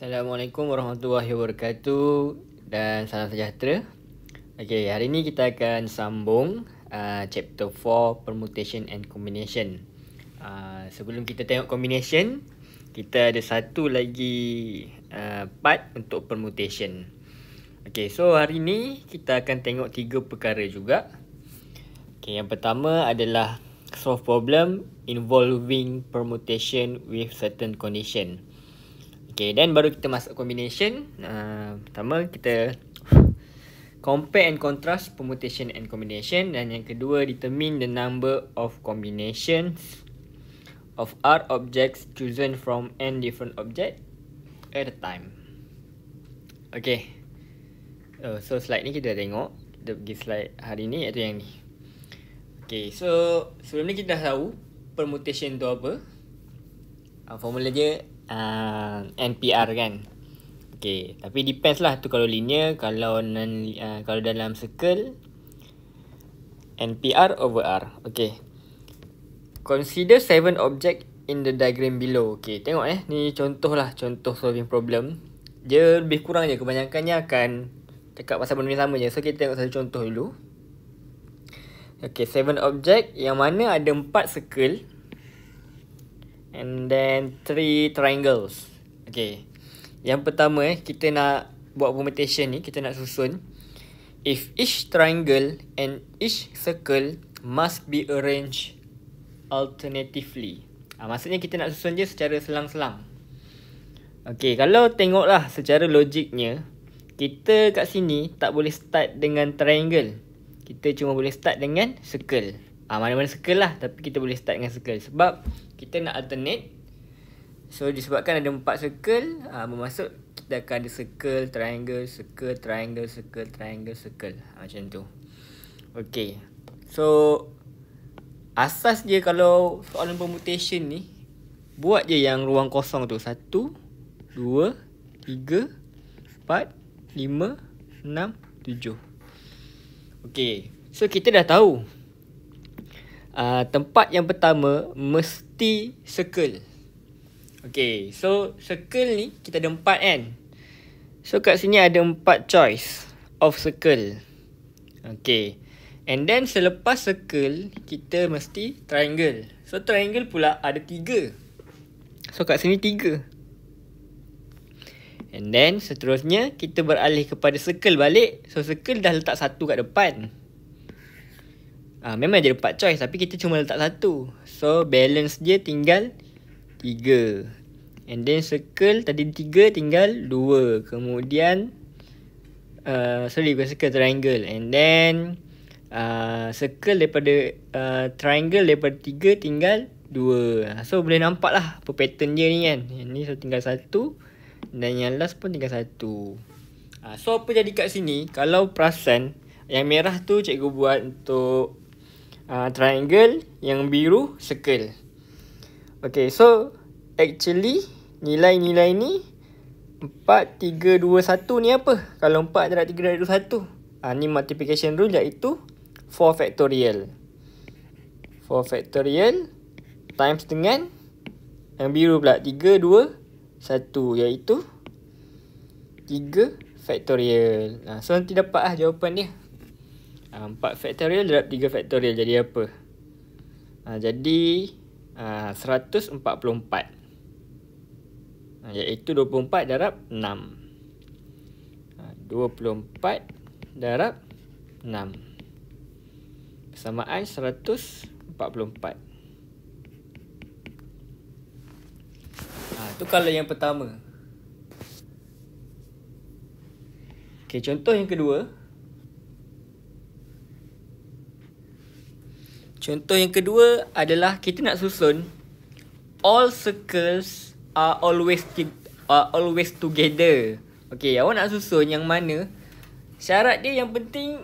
Assalamualaikum warahmatullahi wabarakatuh dan salam sejahtera. Okey, hari ini kita akan sambung uh, chapter 4 permutation and combination. Uh, sebelum kita tengok combination, kita ada satu lagi uh, part untuk permutation. Okey, so hari ini kita akan tengok tiga perkara juga. Okey, yang pertama adalah solve problem involving permutation with certain condition. Okay, then baru kita masuk combination. Uh, pertama, kita compare and contrast permutation and combination. Dan yang kedua, determine the number of combinations of R objects chosen from N different object at a time. Okay. Oh, so, slide ni kita dah tengok. Kita pergi slide hari ni, iaitu yang ni. Okay, so sebelum ni kita dah tahu permutation tu apa. Uh, formula dia uh, NPR kan Okay Tapi depends lah tu kalau linear Kalau non, uh, kalau dalam circle NPR over R Okay Consider seven object in the diagram below Okay tengok eh Ni contoh lah Contoh solving problem Dia lebih kurang je Kebanyakannya akan Cakap pasal benda yang sama je So kita tengok satu contoh dulu Okay seven object Yang mana ada empat circle And then three triangles. Okay. Yang pertama eh, kita nak buat permutation ni, kita nak susun. If each triangle and each circle must be arranged alternatively. Ha, maksudnya kita nak susun je secara selang-selang. Okay, kalau tengoklah secara logiknya, kita kat sini tak boleh start dengan triangle. Kita cuma boleh start dengan circle. Ah ha, mana-mana circle lah tapi kita boleh start dengan circle sebab kita nak alternate. So disebabkan ada empat circle, ah ha, bermaksud kita akan ada circle, triangle, circle, triangle, circle, triangle, circle. Ha, macam tu. Okay. So asas dia kalau soalan permutation ni buat je yang ruang kosong tu. Satu, dua, tiga, empat, lima, enam, tujuh. Okay. So kita dah tahu Uh, tempat yang pertama mesti circle. Okay, so circle ni kita ada empat kan. So kat sini ada empat choice of circle. Okay, and then selepas circle kita mesti triangle. So triangle pula ada tiga. So kat sini tiga. And then seterusnya kita beralih kepada circle balik. So circle dah letak satu kat depan. Ah, memang ada empat choice tapi kita cuma letak satu. So balance dia tinggal tiga. And then circle tadi tiga tinggal dua. Kemudian uh, sorry bukan circle triangle. And then uh, circle daripada uh, triangle daripada tiga tinggal dua. So boleh nampak lah apa pattern dia ni kan. Yang ni so tinggal satu. Dan yang last pun tinggal satu. Uh, so apa jadi kat sini? Kalau perasan yang merah tu cikgu buat untuk uh, triangle yang biru circle. Okay, so actually nilai-nilai ni 4, 3, 2, 1 ni apa? Kalau 4 darab 3 darab 1. Uh, ni multiplication rule iaitu 4 factorial. 4 factorial times dengan yang biru pula 3, 2, 1 iaitu 3 factorial. Nah, so nanti dapat lah jawapan dia. Ah, empat faktorial darab tiga faktorial jadi apa? Ha, jadi ah, seratus empat puluh empat. Iaitu dua puluh empat darab enam. Dua puluh empat darab enam. Persamaan seratus empat puluh empat. Itu kalau yang pertama. Okay, Contoh yang kedua. Contoh yang kedua adalah kita nak susun all circles are always are always together. Okay, awak nak susun yang mana? Syarat dia yang penting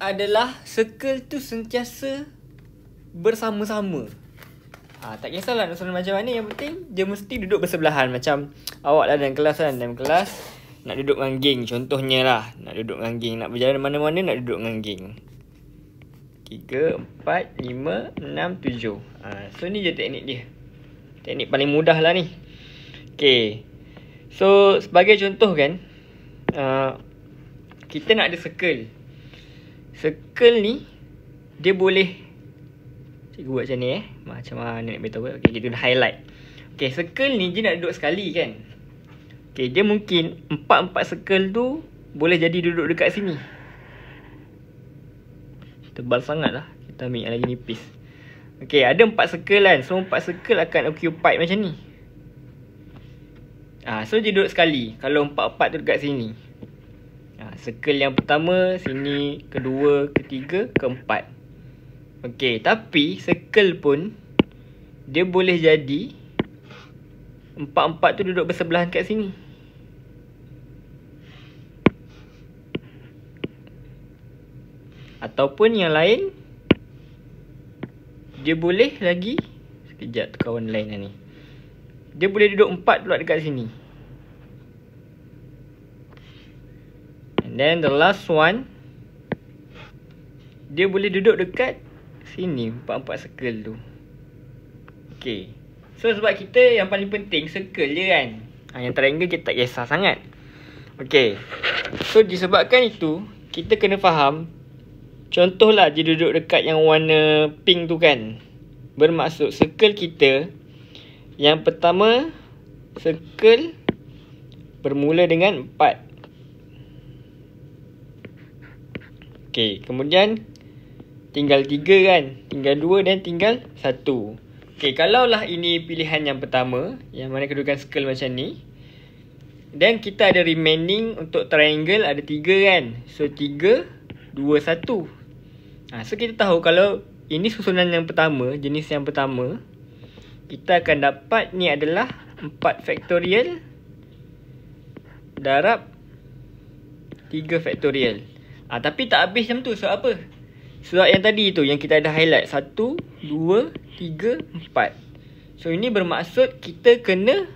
adalah circle tu sentiasa bersama-sama. Ha, tak kisahlah nak susun macam mana, yang penting dia mesti duduk bersebelahan macam awak lah dalam kelas kan, dalam kelas nak duduk dengan geng contohnya lah. Nak duduk dengan geng, nak berjalan mana-mana nak duduk dengan geng. 3, 4, 5, 6, 7 ha, So ni je teknik dia Teknik paling mudah lah ni Okay So sebagai contoh kan uh, Kita nak ada circle Circle ni Dia boleh Cikgu buat macam ni eh Macam mana nak beritahu eh? Okay kita guna highlight Okay circle ni dia nak duduk sekali kan Okay dia mungkin Empat-empat circle tu Boleh jadi duduk dekat sini tebal sangat lah Kita ambil yang lagi nipis Okay, ada empat circle kan So, empat circle akan occupy macam ni Ah, So, dia duduk sekali Kalau empat-empat tu dekat sini ah, Circle yang pertama, sini Kedua, ketiga, keempat Okay, tapi circle pun Dia boleh jadi Empat-empat tu duduk bersebelahan kat sini Ataupun yang lain Dia boleh lagi Sekejap tu kawan lain ni Dia boleh duduk empat pula dekat sini And then the last one Dia boleh duduk dekat Sini empat-empat circle tu Okay So sebab kita yang paling penting circle je kan ha, Yang triangle kita tak kisah sangat Okay So disebabkan itu Kita kena faham Contohlah dia duduk dekat yang warna pink tu kan. Bermaksud circle kita yang pertama circle bermula dengan 4. Okey, kemudian tinggal 3 kan? Tinggal 2 dan tinggal 1. Okey, kalaulah ini pilihan yang pertama yang mana kedudukan circle macam ni. Dan kita ada remaining untuk triangle ada 3 kan? So 3 2 1. Ha, so kita tahu kalau ini susunan yang pertama, jenis yang pertama, kita akan dapat ni adalah 4 faktorial darab 3 faktorial. Ah ha, tapi tak habis macam tu. So apa? Surat yang tadi tu yang kita ada highlight 1 2 3 4. So ini bermaksud kita kena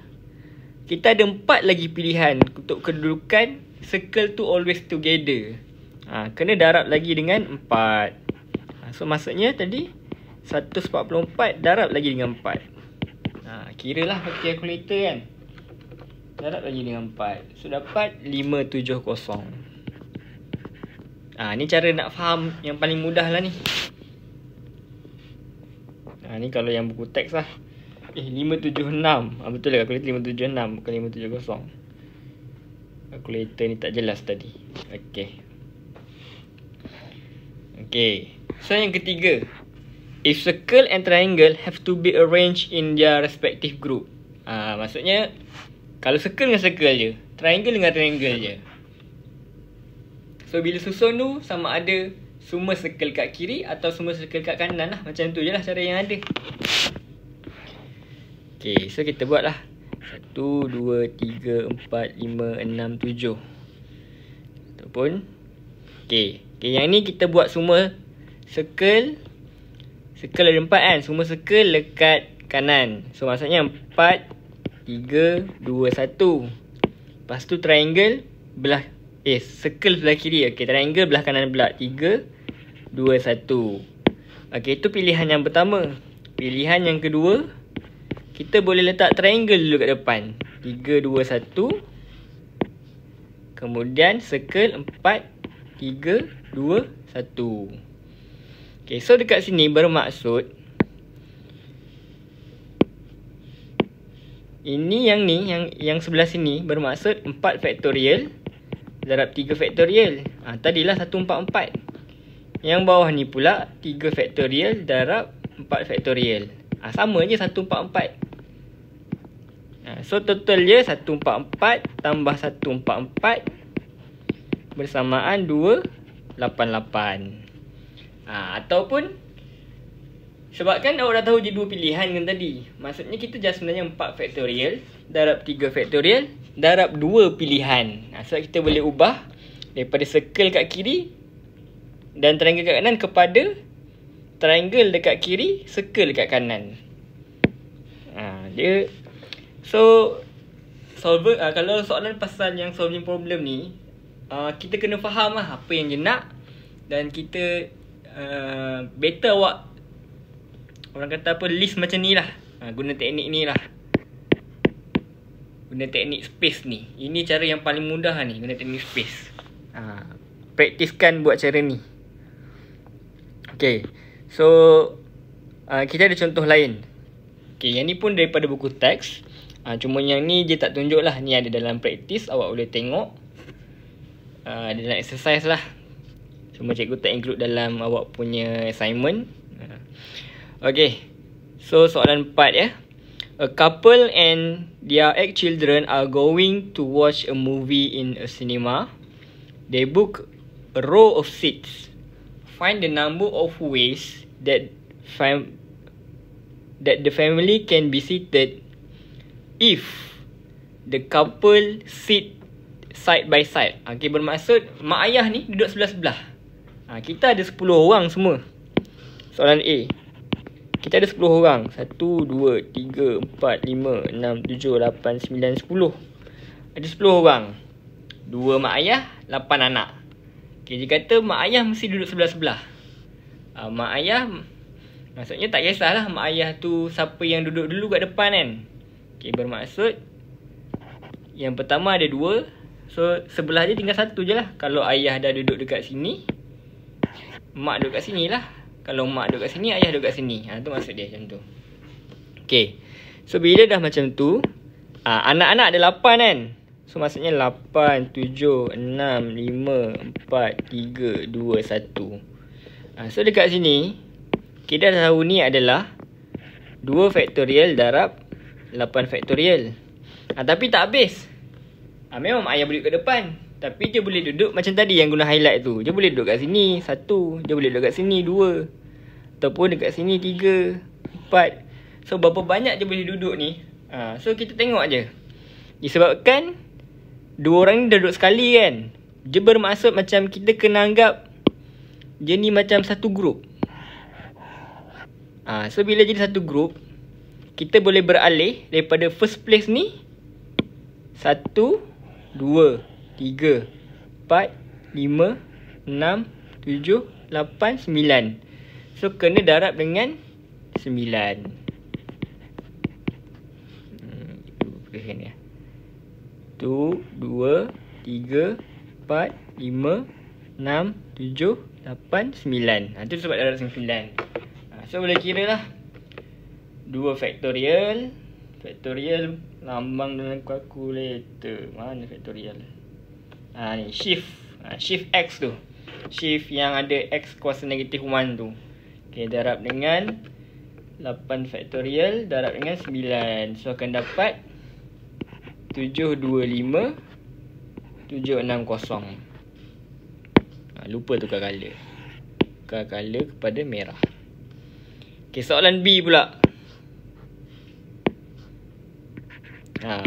kita ada 4 lagi pilihan untuk kedudukan circle tu always together. Ah ha, kena darab lagi dengan empat. Ah, so maksudnya tadi 144 darab lagi dengan 4 ha, ah, Kira lah pakai calculator kan Darab lagi dengan 4 So dapat 570 Ah ha, Ni cara nak faham yang paling mudah lah ni ha, Ni kalau yang buku teks lah Eh 576 ha, Betul lah calculator 576 bukan 570 Calculator ni tak jelas tadi Okay Okay So yang ketiga If circle and triangle have to be arranged in their respective group ha, Maksudnya Kalau circle dengan circle je Triangle dengan triangle je So bila susun tu sama ada Semua circle kat kiri atau semua circle kat kanan lah Macam tu je lah cara yang ada Okay so kita buat lah satu dua tiga empat lima enam tujuh Ataupun Okay, okay yang ni kita buat semua circle circle ada 4 kan semua circle lekat kanan so maksudnya empat tiga dua satu. lepas tu triangle belah eh circle sebelah kiri okay triangle belah kanan belah tiga dua satu. okay itu pilihan yang pertama pilihan yang kedua kita boleh letak triangle dulu kat depan tiga dua satu. kemudian circle empat tiga dua satu Okay, so dekat sini bermaksud Ini yang ni, yang yang sebelah sini bermaksud 4 faktorial darab 3 faktorial. Ha, ah, tadilah 144. Yang bawah ni pula 3 faktorial darab 4 faktorial. Ha, ah, sama je 144. Ha, ah, so total dia 144 tambah 144 bersamaan 288 ha, Ataupun Sebab kan awak dah tahu je dua pilihan kan tadi Maksudnya kita just sebenarnya 4 factorial Darab 3 factorial Darab 2 pilihan ha, Sebab kita boleh ubah Daripada circle kat kiri Dan triangle kat kanan kepada Triangle dekat kiri Circle kat kanan ha, Dia So solve uh, ha, kalau soalan pasal yang solving problem ni uh, kita kena faham lah apa yang dia nak dan kita Eh, better awak Orang kata apa Lift macam ni lah ha, Guna teknik ni lah Guna teknik space ni Ini cara yang paling mudah lah ni Guna teknik space ha, Praktiskan buat cara ni Okay So uh, Kita ada contoh lain Okay yang ni pun daripada buku teks uh, Cuma yang ni je tak tunjuk lah Ni ada dalam praktis Awak boleh tengok uh, Dalam exercise lah Cuma cikgu tak include dalam awak punya assignment. Ya. Okay. So, soalan 4 ya. A couple and their eight children are going to watch a movie in a cinema. They book a row of seats. Find the number of ways that fam that the family can be seated if the couple sit side by side. Okay, bermaksud mak ayah ni duduk sebelah-sebelah. Ha, kita ada 10 orang semua. Soalan A. Kita ada 10 orang. 1, 2, 3, 4, 5, 6, 7, 8, 9, 10. Ada 10 orang. 2 mak ayah, 8 anak. Okay, dia kata mak ayah mesti duduk sebelah-sebelah. Ha, mak ayah, maksudnya tak kisahlah mak ayah tu siapa yang duduk dulu kat depan kan. Okay, bermaksud yang pertama ada 2. So, sebelah dia tinggal satu je lah. Kalau ayah dah duduk dekat sini, mak duduk kat sini lah Kalau mak duduk kat sini, ayah duduk kat sini ha, tu maksud dia macam tu Okay So bila dah macam tu ah, Anak-anak ada lapan kan So maksudnya lapan tujuh enam lima empat tiga dua satu. uh, So dekat sini Kita dah tahu ni adalah dua faktorial darab lapan faktorial ah, Tapi tak habis uh, Memang ayah beri ke depan tapi dia boleh duduk macam tadi yang guna highlight tu. Dia boleh duduk kat sini satu. Dia boleh duduk kat sini dua. Ataupun dekat sini tiga, empat. So berapa banyak dia boleh duduk ni. Ha, so kita tengok je. Disebabkan dua orang ni duduk sekali kan. Dia bermaksud macam kita kena anggap dia ni macam satu grup. Ha, so bila jadi satu grup, kita boleh beralih daripada first place ni. Satu, dua, tiga, empat, lima, enam, tujuh, lapan, sembilan. So, kena darab dengan sembilan. Hmm, tu, dua, tiga, empat, lima, enam, tujuh, lapan, sembilan. Itu ha, sebab darab sembilan. Ha, so, boleh kira lah. Dua faktorial. Faktorial lambang dengan kalkulator. Mana faktorial? Faktorial ha, ni, shift ha, shift x tu shift yang ada x kuasa negatif 1 tu ok darab dengan 8 factorial darab dengan 9 so akan dapat 725 760 ha, lupa tukar color tukar color kepada merah ok soalan B pula ha.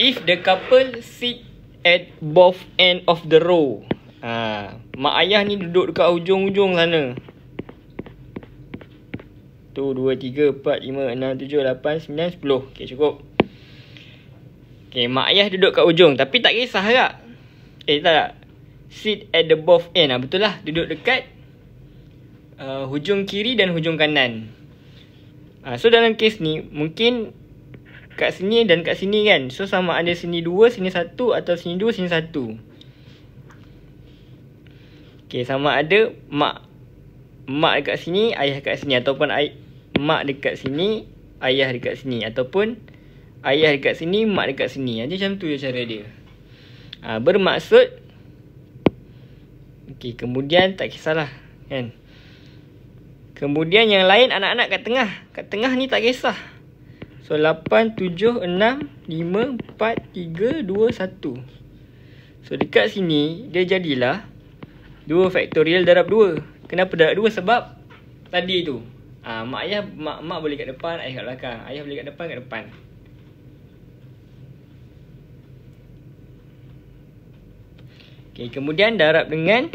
if the couple sit at both end of the row. Ha, mak ayah ni duduk dekat hujung-hujung sana. Tu 2 3 4 5 6 7 8 9 10. Okey cukup. Okey mak ayah duduk kat ujung, tapi tak kisah tak? Eh tak tak. Sit at the both end. Ha, betul lah duduk dekat uh, hujung kiri dan hujung kanan. Ha, so dalam kes ni mungkin kat sini dan kat sini kan. So sama ada sini 2, sini 1 atau sini 2, sini 1. Okey, sama ada mak mak dekat sini, ayah dekat sini ataupun ay mak dekat sini, ayah dekat sini ataupun ayah dekat sini, mak dekat sini. Jadi macam tu je cara dia. Ha, bermaksud Okey, kemudian tak kisahlah kan. Kemudian yang lain anak-anak kat tengah. Kat tengah ni tak kisah. So 8, 7, 6, 5, 4, 3, 2, 1 So dekat sini dia jadilah 2 faktorial darab 2 Kenapa darab 2? Sebab tadi tu ha, Mak ayah mak, mak boleh kat depan, ayah kat belakang Ayah boleh kat depan, kat depan okay, Kemudian darab dengan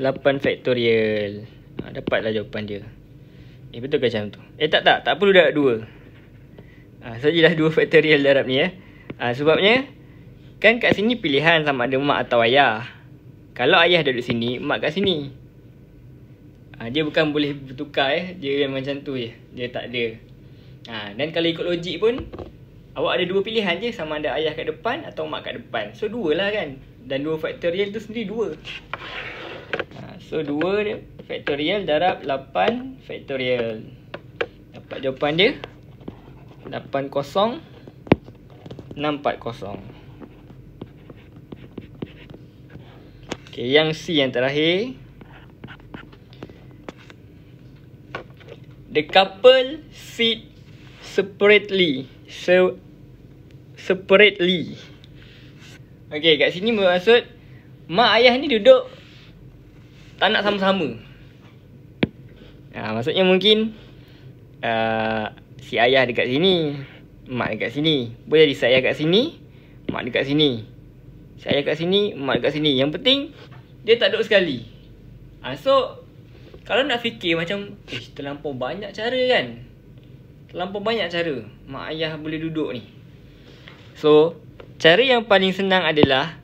8 faktorial ha, Dapatlah jawapan dia Eh betul ke macam tu? Eh tak tak, tak perlu darab 2 Ha, ah, saya dua faktorial darab ni ya. Eh. Ha, sebabnya, kan kat sini pilihan sama ada mak atau ayah. Kalau ayah duduk sini, mak kat sini. Ha, dia bukan boleh bertukar eh. Dia memang macam tu je. Eh. Dia tak ada. Ha, dan kalau ikut logik pun, awak ada dua pilihan je. Sama ada ayah kat depan atau mak kat depan. So, dua lah kan. Dan dua faktorial tu sendiri dua. Ha, so, dua faktorial darab 8 faktorial. Dapat jawapan dia. 80640. Okey, yang C yang terakhir. The couple sit separately. So separately. okay kat sini bermaksud mak ayah ni duduk tak nak sama-sama. Ha, maksudnya mungkin ah, si ayah dekat sini, mak dekat sini. Boleh jadi si ayah dekat sini, mak dekat sini. Si ayah dekat sini, mak dekat sini. Yang penting, dia tak duduk sekali. Ha, so, kalau nak fikir macam, eh, terlampau banyak cara kan? Terlampau banyak cara mak ayah boleh duduk ni. So, cara yang paling senang adalah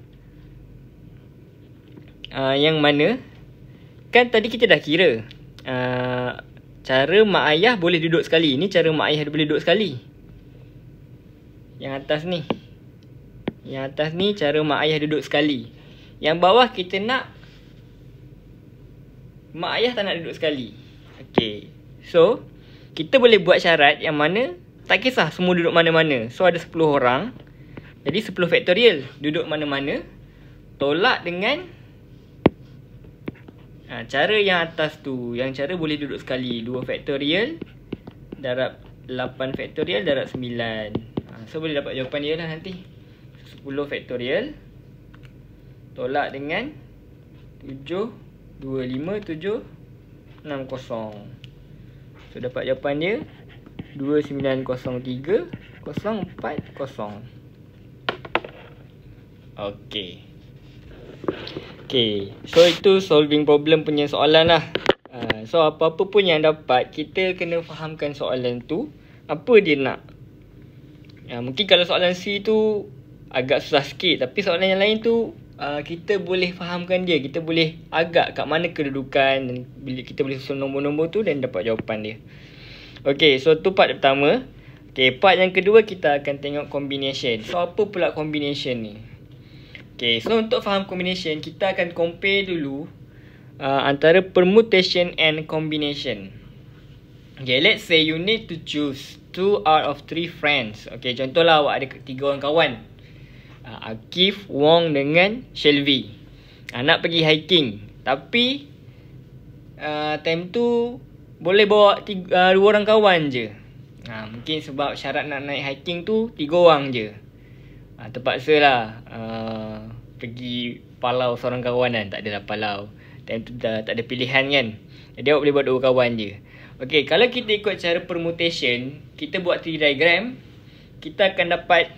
uh, yang mana kan tadi kita dah kira ah, Cara mak ayah boleh duduk sekali. Ini cara mak ayah boleh duduk sekali. Yang atas ni. Yang atas ni cara mak ayah duduk sekali. Yang bawah kita nak mak ayah tak nak duduk sekali. Okay. So, kita boleh buat syarat yang mana tak kisah semua duduk mana-mana. So, ada 10 orang. Jadi, 10 faktorial duduk mana-mana. Tolak dengan ha, Cara yang atas tu Yang cara boleh duduk sekali 2 faktorial Darab 8 faktorial Darab 9 ha, So boleh dapat jawapan dia lah nanti 10 faktorial Tolak dengan 7 25 7 60 So dapat jawapan dia 2903 040 Okay Okay, so itu solving problem punya soalan lah. Uh, so, apa-apa pun yang dapat, kita kena fahamkan soalan tu. Apa dia nak? Uh, mungkin kalau soalan C tu agak susah sikit. Tapi soalan yang lain tu, uh, kita boleh fahamkan dia. Kita boleh agak kat mana kedudukan. Dan bila kita boleh susun nombor-nombor tu dan dapat jawapan dia. Okay, so tu part pertama. Okay, part yang kedua kita akan tengok combination. So, apa pula combination ni? Okay, so untuk faham combination, kita akan compare dulu uh, antara permutation and combination. Okay, let's say you need to choose two out of three friends. Okay, contohlah awak ada tiga orang kawan. Uh, Akif, Wong dengan Shelby. Uh, nak pergi hiking. Tapi, uh, time tu boleh bawa tiga, uh, dua orang kawan je. Ha, mungkin sebab syarat nak naik hiking tu tiga orang je. Ha, terpaksa lah. Uh, pergi palau seorang kawan kan. Tak adalah palau. Time tu dah tak ada pilihan kan. Jadi awak boleh buat dua kawan je. Okay, kalau kita ikut cara permutation, kita buat 3 diagram, kita akan dapat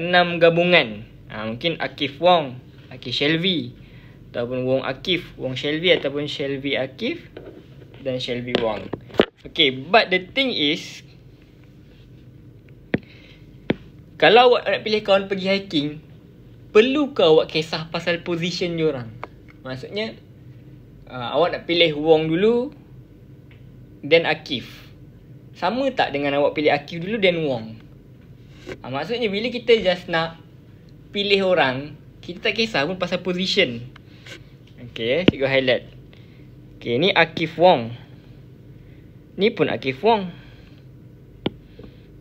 6 gabungan. Ha, mungkin Akif Wong, Akif Shelby, ataupun Wong Akif, Wong Shelby, ataupun Shelby Akif, dan Shelby Wong. Okay, but the thing is, kalau awak nak pilih kawan pergi hiking, perlu ke awak kisah pasal position dia orang? Maksudnya uh, awak nak pilih Wong dulu then Akif. Sama tak dengan awak pilih Akif dulu then Wong? Uh, maksudnya bila kita just nak pilih orang, kita tak kisah pun pasal position. Okay, cikgu highlight. Okay, ni Akif Wong. Ni pun Akif Wong.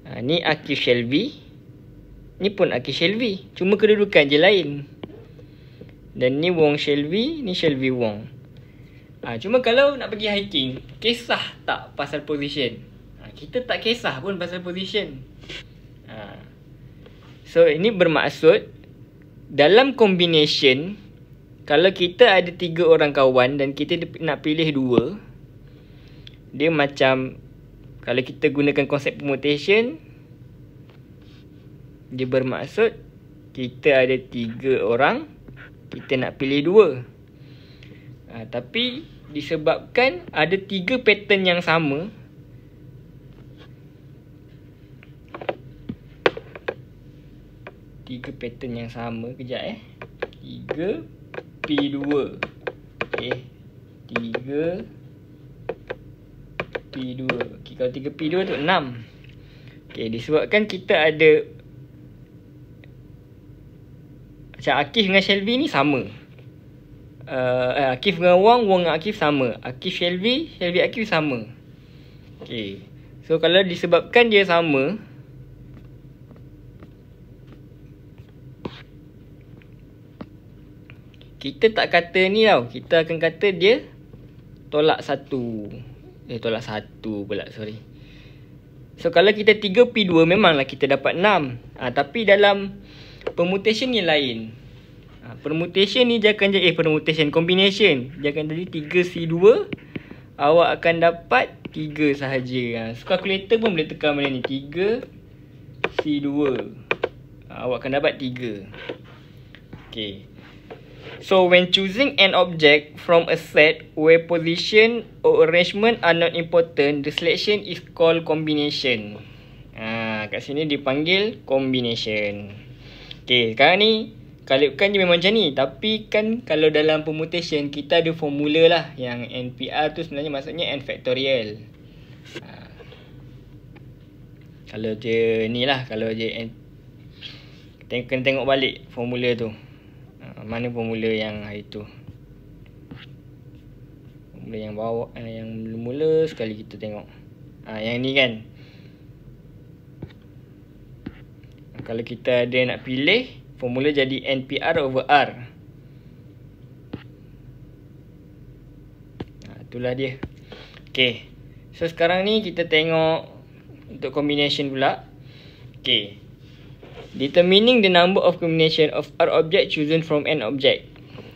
Uh, ni Akif Shelby. Ni pun Aki Shelby Cuma kedudukan je lain Dan ni Wong Shelby Ni Shelby Wong ha, Cuma kalau nak pergi hiking Kisah tak pasal position ha, Kita tak kisah pun pasal position ha. So ini bermaksud Dalam combination Kalau kita ada tiga orang kawan Dan kita nak pilih dua Dia macam Kalau kita gunakan konsep permutation dia bermaksud kita ada tiga orang, kita nak pilih dua. Ha, tapi disebabkan ada tiga pattern yang sama, tiga pattern yang sama kejap eh. tiga P2. Okey. tiga P2. Okey, kalau tiga P2 tu enam. Okay, disebabkan kita ada Macam Akif dengan Shelby ni sama uh, eh, Akif dengan Wong Wong dengan Akif sama Akif Shelby Shelby Akif sama Okay So kalau disebabkan dia sama Kita tak kata ni tau Kita akan kata dia Tolak satu Eh tolak satu pula sorry So kalau kita 3P2 memanglah kita dapat 6 ha, ah, Tapi dalam permutation ni lain. Ha, permutation ni dia akan jadi eh permutation combination. Dia akan jadi 3C2 awak akan dapat 3 sahaja. Ha, calculator pun boleh tekan benda ni 3C2. Ha, awak akan dapat 3. Okey. So when choosing an object from a set where position or arrangement are not important, the selection is called combination. Ah, kat sini dipanggil Combination. Okay, sekarang ni kalau kan dia memang macam ni Tapi kan kalau dalam permutation Kita ada formula lah Yang NPR tu sebenarnya maksudnya N factorial ha. Kalau je ni lah Kalau je N Kita kena tengok balik formula tu ha, Mana formula yang hari tu Formula yang bawa eh, Yang mula-mula sekali kita tengok ha, Yang ni kan kalau kita ada nak pilih formula jadi NPR over R nah, ha, itulah dia Okay, so sekarang ni kita tengok untuk combination pula Okay, determining the number of combination of R object chosen from N object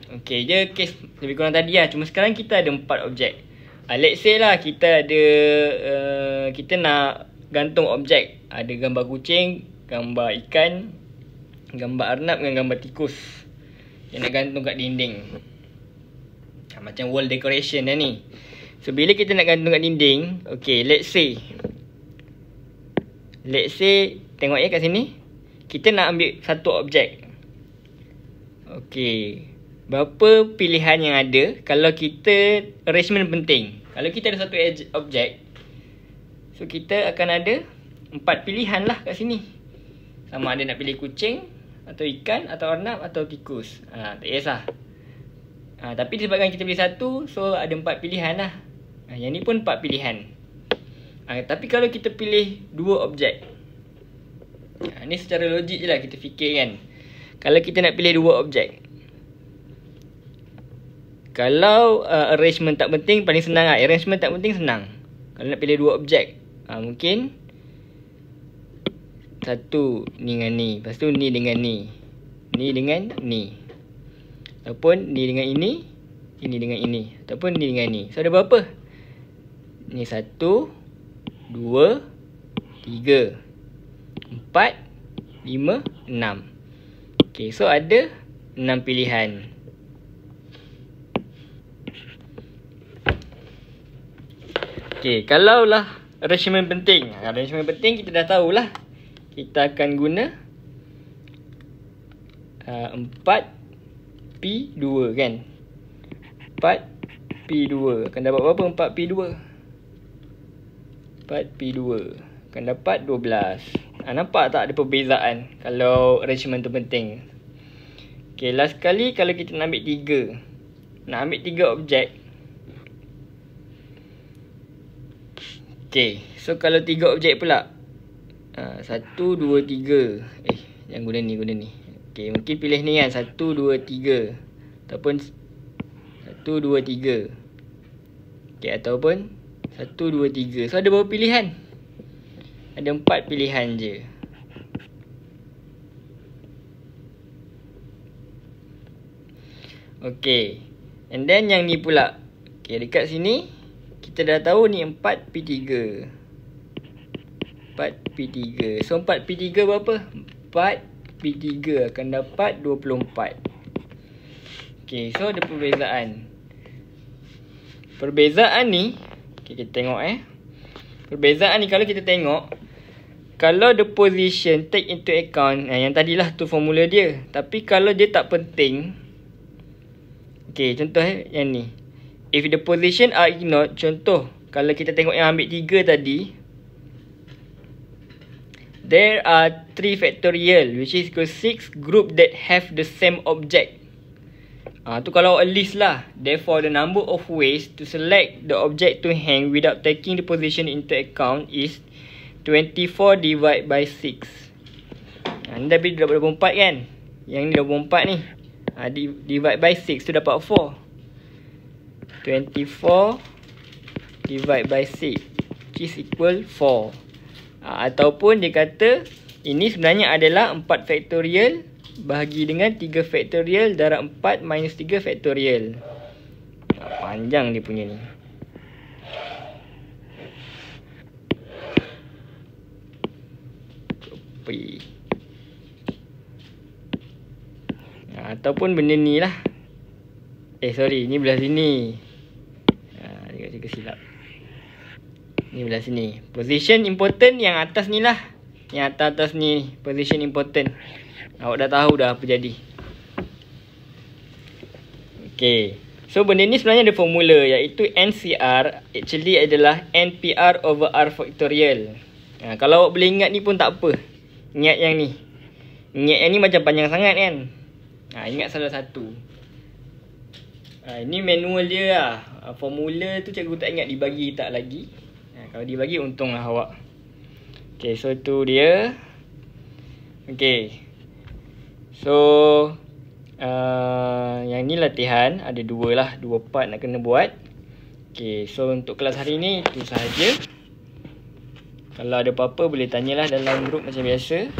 Okay, dia case lebih kurang tadi lah cuma sekarang kita ada empat objek uh, ah, let's say lah kita ada uh, kita nak gantung objek ada gambar kucing gambar ikan, gambar arnab dengan gambar tikus yang nak gantung kat dinding. Ha, macam wall decoration dah ni. So bila kita nak gantung kat dinding, okay let's say. Let's say, tengok ya kat sini. Kita nak ambil satu objek. Okay. Berapa pilihan yang ada kalau kita arrangement penting. Kalau kita ada satu objek. So kita akan ada empat pilihan lah kat sini. Sama ada nak pilih kucing Atau ikan Atau ornab Atau tikus ha, Tak kisah ha, Tapi disebabkan kita pilih satu So ada empat pilihan lah ha, Yang ni pun empat pilihan ha, Tapi kalau kita pilih dua objek ha, Ni secara logik je lah kita fikir kan Kalau kita nak pilih dua objek Kalau uh, arrangement tak penting Paling senang lah Arrangement tak penting senang Kalau nak pilih dua objek ha, Mungkin satu ni dengan ni Lepas tu ni dengan ni Ni dengan ni Ataupun ni dengan ini Ini dengan ini Ataupun ni dengan ni So ada berapa? Ni satu Dua Tiga Empat Lima Enam Okay so ada Enam pilihan Okay kalaulah Arrangement penting Arrangement penting kita dah tahulah kita akan guna uh, 4P2 kan 4P2 akan dapat berapa 4P2 4P2 akan dapat 12 ha, ah, nampak tak ada perbezaan kalau arrangement tu penting ok last kali kalau kita nak ambil 3 nak ambil 3 objek Okay, so kalau tiga objek pula Ah, satu, dua, tiga Eh, yang guna ni, guna ni Okay, mungkin pilih ni kan Satu, dua, tiga Ataupun Satu, dua, tiga Okay, ataupun Satu, dua, tiga So, ada berapa pilihan? Ada empat pilihan je Okay And then yang ni pula Okay, dekat sini Kita dah tahu ni empat p tiga, 4 So 4 P3 berapa? 4 P3 akan dapat 24 Okay so ada perbezaan Perbezaan ni okay, Kita tengok eh Perbezaan ni kalau kita tengok Kalau the position take into account eh, Yang tadilah tu formula dia Tapi kalau dia tak penting Okay contoh eh yang ni If the position are ignored Contoh kalau kita tengok yang ambil 3 tadi there are three factorial which is equal six group that have the same object. Ah uh, tu kalau a list lah. Therefore the number of ways to select the object to hang without taking the position into account is 24 divided by 6. Anda uh, bagi 24 kan? Yang ni 24 ni. Ah uh, divide by 6 tu dapat 4. 24 divided by 6 is equal 4 ha, ataupun dia kata ini sebenarnya adalah 4 faktorial bahagi dengan 3 faktorial darab 4 minus 3 faktorial ha, panjang dia punya ni Ha, ataupun benda ni lah Eh sorry Ni belah sini ha, Dia kata silap Ni belah sini Position important yang atas ni lah Yang atas-atas ni Position important Awak dah tahu dah apa jadi Okay So benda ni sebenarnya ada formula Iaitu NCR Actually adalah NPR over R factorial ha, Kalau awak boleh ingat ni pun tak apa Ingat yang ni Ingat yang ni macam panjang sangat kan ha, Ingat salah satu ha, Ini manual dia lah ha, Formula tu cikgu tak ingat dibagi tak lagi kalau dibagi untung lah awak Okay so tu dia Okay So uh, Yang ni latihan Ada dua lah Dua part nak kena buat Okay so untuk kelas hari ni Itu sahaja Kalau ada apa-apa boleh tanyalah dalam grup macam biasa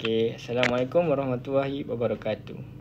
Okay Assalamualaikum warahmatullahi wabarakatuh